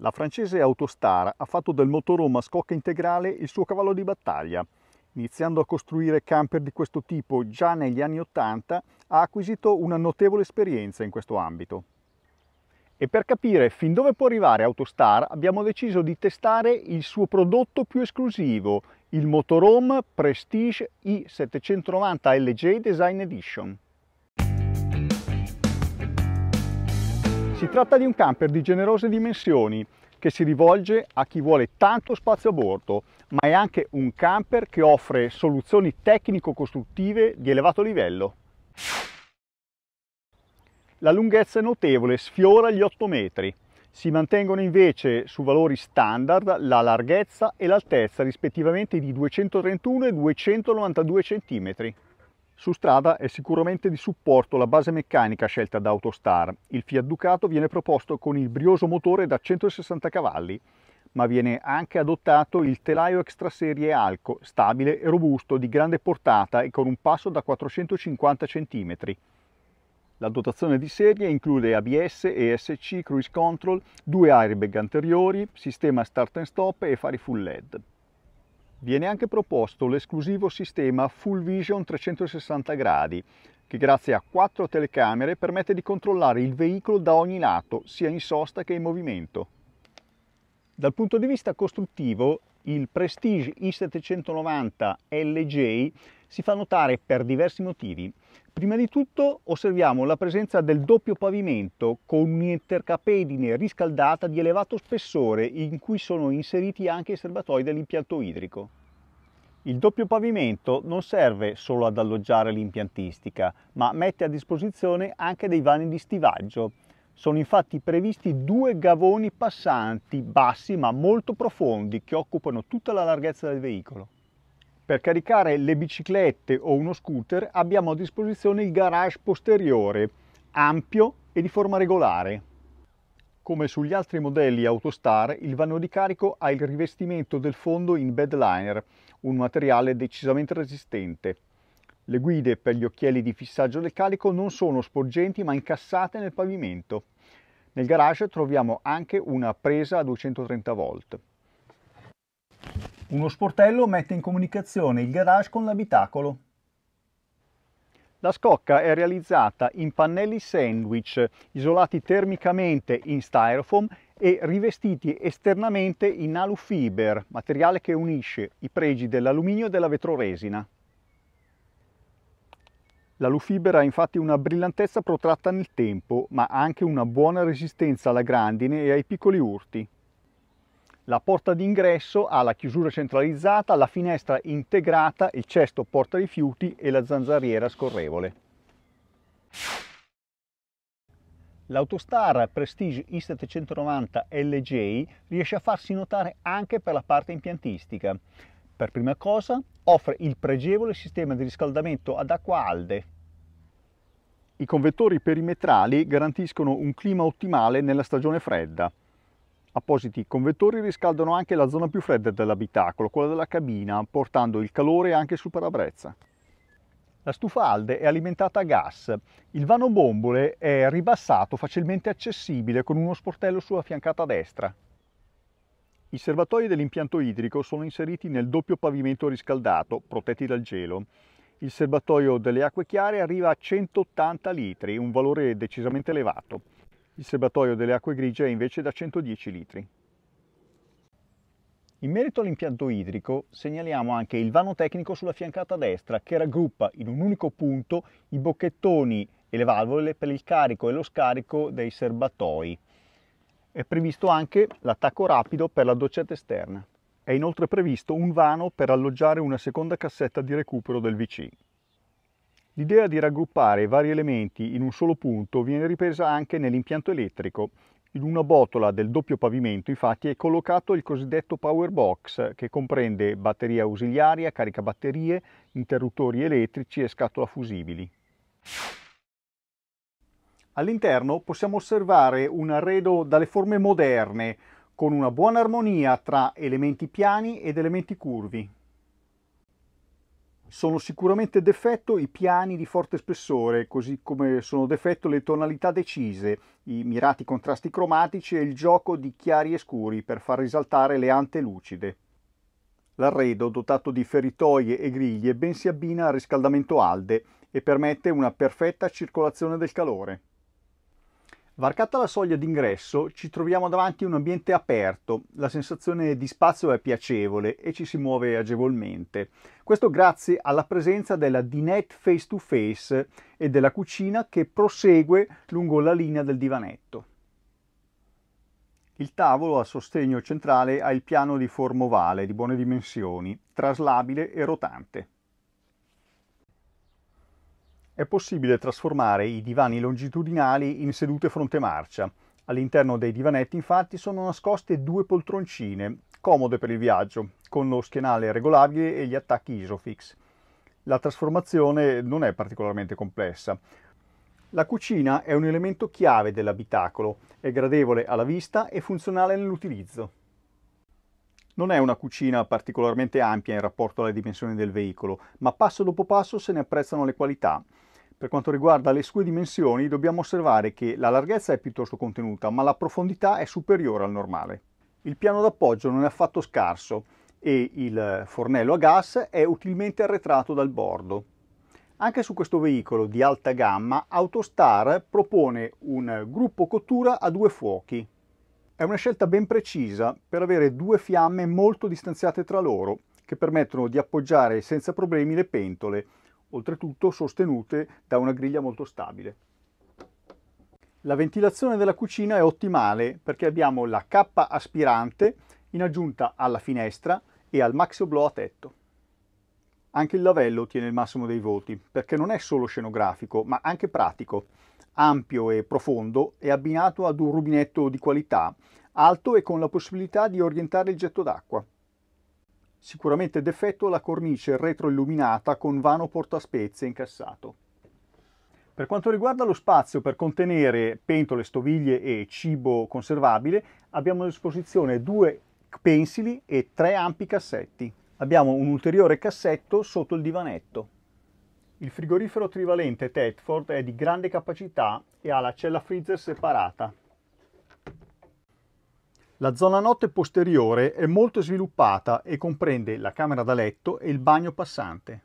La francese Autostar ha fatto del motorhome a scocca integrale il suo cavallo di battaglia. Iniziando a costruire camper di questo tipo già negli anni Ottanta, ha acquisito una notevole esperienza in questo ambito. E per capire fin dove può arrivare Autostar abbiamo deciso di testare il suo prodotto più esclusivo, il motorhome Prestige i790 LJ Design Edition. Si tratta di un camper di generose dimensioni che si rivolge a chi vuole tanto spazio a bordo, ma è anche un camper che offre soluzioni tecnico-costruttive di elevato livello. La lunghezza è notevole, sfiora gli 8 metri. Si mantengono invece su valori standard la larghezza e l'altezza rispettivamente di 231 e 292 cm. Su strada è sicuramente di supporto la base meccanica scelta da Autostar. Il Fiat Ducato viene proposto con il brioso motore da 160 cavalli, ma viene anche adottato il telaio extraserie Alco, stabile e robusto, di grande portata e con un passo da 450 cm. La dotazione di serie include ABS, ESC, Cruise Control, due airbag anteriori, sistema start and stop e fari full LED. Viene anche proposto l'esclusivo sistema Full Vision 360 gradi, che grazie a quattro telecamere permette di controllare il veicolo da ogni lato, sia in sosta che in movimento. Dal punto di vista costruttivo, il Prestige i790 LJ si fa notare per diversi motivi. Prima di tutto osserviamo la presenza del doppio pavimento con un'intercapedine riscaldata di elevato spessore in cui sono inseriti anche i serbatoi dell'impianto idrico. Il doppio pavimento non serve solo ad alloggiare l'impiantistica, ma mette a disposizione anche dei vani di stivaggio. Sono infatti previsti due gavoni passanti bassi ma molto profondi che occupano tutta la larghezza del veicolo. Per caricare le biciclette o uno scooter abbiamo a disposizione il garage posteriore, ampio e di forma regolare. Come sugli altri modelli Autostar, il vano di carico ha il rivestimento del fondo in bedliner, un materiale decisamente resistente. Le guide per gli occhiali di fissaggio del carico non sono sporgenti ma incassate nel pavimento. Nel garage troviamo anche una presa a 230 volt. Uno sportello mette in comunicazione il garage con l'abitacolo. La scocca è realizzata in pannelli sandwich isolati termicamente in styrofoam e rivestiti esternamente in alufiber, materiale che unisce i pregi dell'alluminio e della vetroresina. L'alufiber ha infatti una brillantezza protratta nel tempo, ma anche una buona resistenza alla grandine e ai piccoli urti la porta d'ingresso ha la chiusura centralizzata, la finestra integrata, il cesto porta rifiuti e la zanzariera scorrevole. L'Autostar Prestige i790 LJ riesce a farsi notare anche per la parte impiantistica. Per prima cosa offre il pregevole sistema di riscaldamento ad acqua alde. I convettori perimetrali garantiscono un clima ottimale nella stagione fredda. Appositi convettori riscaldano anche la zona più fredda dell'abitacolo, quella della cabina, portando il calore anche sul parabrezza. La stufa Alde è alimentata a gas. Il vano bombole è ribassato, facilmente accessibile, con uno sportello sulla fiancata destra. I serbatoi dell'impianto idrico sono inseriti nel doppio pavimento riscaldato, protetti dal gelo. Il serbatoio delle acque chiare arriva a 180 litri, un valore decisamente elevato. Il serbatoio delle acque grigie è invece da 110 litri. In merito all'impianto idrico segnaliamo anche il vano tecnico sulla fiancata destra che raggruppa in un unico punto i bocchettoni e le valvole per il carico e lo scarico dei serbatoi. È previsto anche l'attacco rapido per la doccetta esterna. È inoltre previsto un vano per alloggiare una seconda cassetta di recupero del VC. L'idea di raggruppare vari elementi in un solo punto viene ripresa anche nell'impianto elettrico. In una botola del doppio pavimento infatti è collocato il cosiddetto power box che comprende batteria ausiliaria, caricabatterie, interruttori elettrici e scatola fusibili. All'interno possiamo osservare un arredo dalle forme moderne con una buona armonia tra elementi piani ed elementi curvi. Sono sicuramente defetto i piani di forte spessore, così come sono defetto le tonalità decise, i mirati contrasti cromatici e il gioco di chiari e scuri per far risaltare le ante lucide. L'arredo, dotato di feritoie e griglie, ben si abbina al riscaldamento alde e permette una perfetta circolazione del calore. Varcata la soglia d'ingresso ci troviamo davanti a un ambiente aperto, la sensazione di spazio è piacevole e ci si muove agevolmente. Questo grazie alla presenza della dinette face to face e della cucina che prosegue lungo la linea del divanetto. Il tavolo a sostegno centrale ha il piano di forma ovale di buone dimensioni, traslabile e rotante è possibile trasformare i divani longitudinali in sedute fronte marcia. All'interno dei divanetti infatti sono nascoste due poltroncine, comode per il viaggio, con lo schienale regolabile e gli attacchi Isofix. La trasformazione non è particolarmente complessa. La cucina è un elemento chiave dell'abitacolo, è gradevole alla vista e funzionale nell'utilizzo. Non è una cucina particolarmente ampia in rapporto alle dimensioni del veicolo, ma passo dopo passo se ne apprezzano le qualità. Per quanto riguarda le sue dimensioni dobbiamo osservare che la larghezza è piuttosto contenuta ma la profondità è superiore al normale. Il piano d'appoggio non è affatto scarso e il fornello a gas è utilmente arretrato dal bordo. Anche su questo veicolo di alta gamma Autostar propone un gruppo cottura a due fuochi. È una scelta ben precisa per avere due fiamme molto distanziate tra loro che permettono di appoggiare senza problemi le pentole oltretutto sostenute da una griglia molto stabile. La ventilazione della cucina è ottimale perché abbiamo la cappa aspirante in aggiunta alla finestra e al maxio blow a tetto. Anche il lavello ottiene il massimo dei voti perché non è solo scenografico ma anche pratico, ampio e profondo e abbinato ad un rubinetto di qualità, alto e con la possibilità di orientare il getto d'acqua. Sicuramente defetto la cornice retroilluminata con vano portaspezie incassato. Per quanto riguarda lo spazio per contenere pentole, stoviglie e cibo conservabile, abbiamo a disposizione due pensili e tre ampi cassetti. Abbiamo un ulteriore cassetto sotto il divanetto. Il frigorifero trivalente Tetford è di grande capacità e ha la cella freezer separata, la zona notte posteriore è molto sviluppata e comprende la camera da letto e il bagno passante.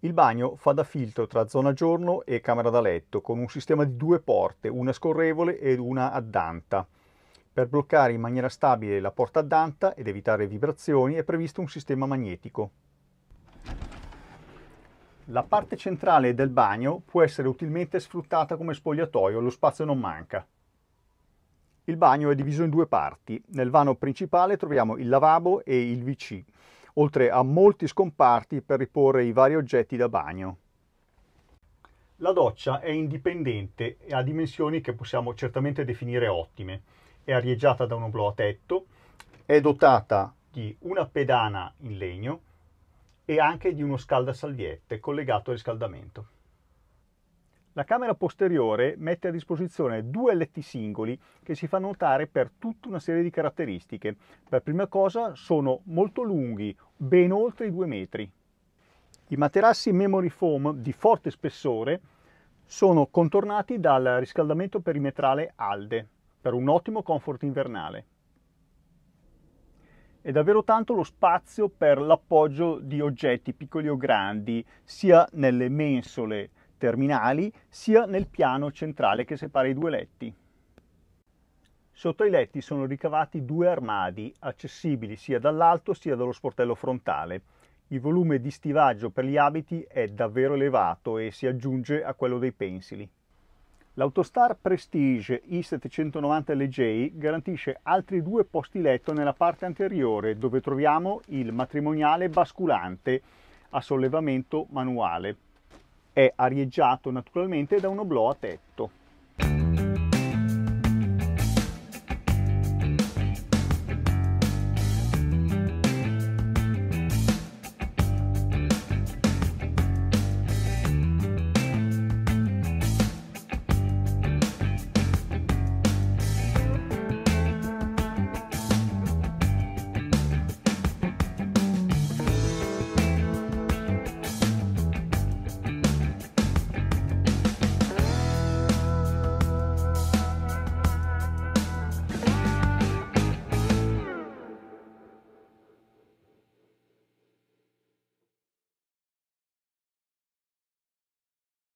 Il bagno fa da filtro tra zona giorno e camera da letto con un sistema di due porte, una scorrevole ed una a danta. Per bloccare in maniera stabile la porta a danta ed evitare vibrazioni è previsto un sistema magnetico. La parte centrale del bagno può essere utilmente sfruttata come spogliatoio, lo spazio non manca. Il bagno è diviso in due parti. Nel vano principale troviamo il lavabo e il WC, oltre a molti scomparti per riporre i vari oggetti da bagno. La doccia è indipendente e ha dimensioni che possiamo certamente definire ottime. È arieggiata da un oblò a tetto, è dotata di una pedana in legno e anche di uno scaldasalviette collegato al riscaldamento. La camera posteriore mette a disposizione due letti singoli che si fanno notare per tutta una serie di caratteristiche. Per prima cosa sono molto lunghi, ben oltre i due metri. I materassi memory foam di forte spessore sono contornati dal riscaldamento perimetrale ALDE per un ottimo comfort invernale. È davvero tanto lo spazio per l'appoggio di oggetti piccoli o grandi, sia nelle mensole terminali, sia nel piano centrale che separa i due letti. Sotto i letti sono ricavati due armadi, accessibili sia dall'alto sia dallo sportello frontale. Il volume di stivaggio per gli abiti è davvero elevato e si aggiunge a quello dei pensili. L'Autostar Prestige i790 LJ garantisce altri due posti letto nella parte anteriore dove troviamo il matrimoniale basculante a sollevamento manuale è arieggiato naturalmente da un oblò a tetto.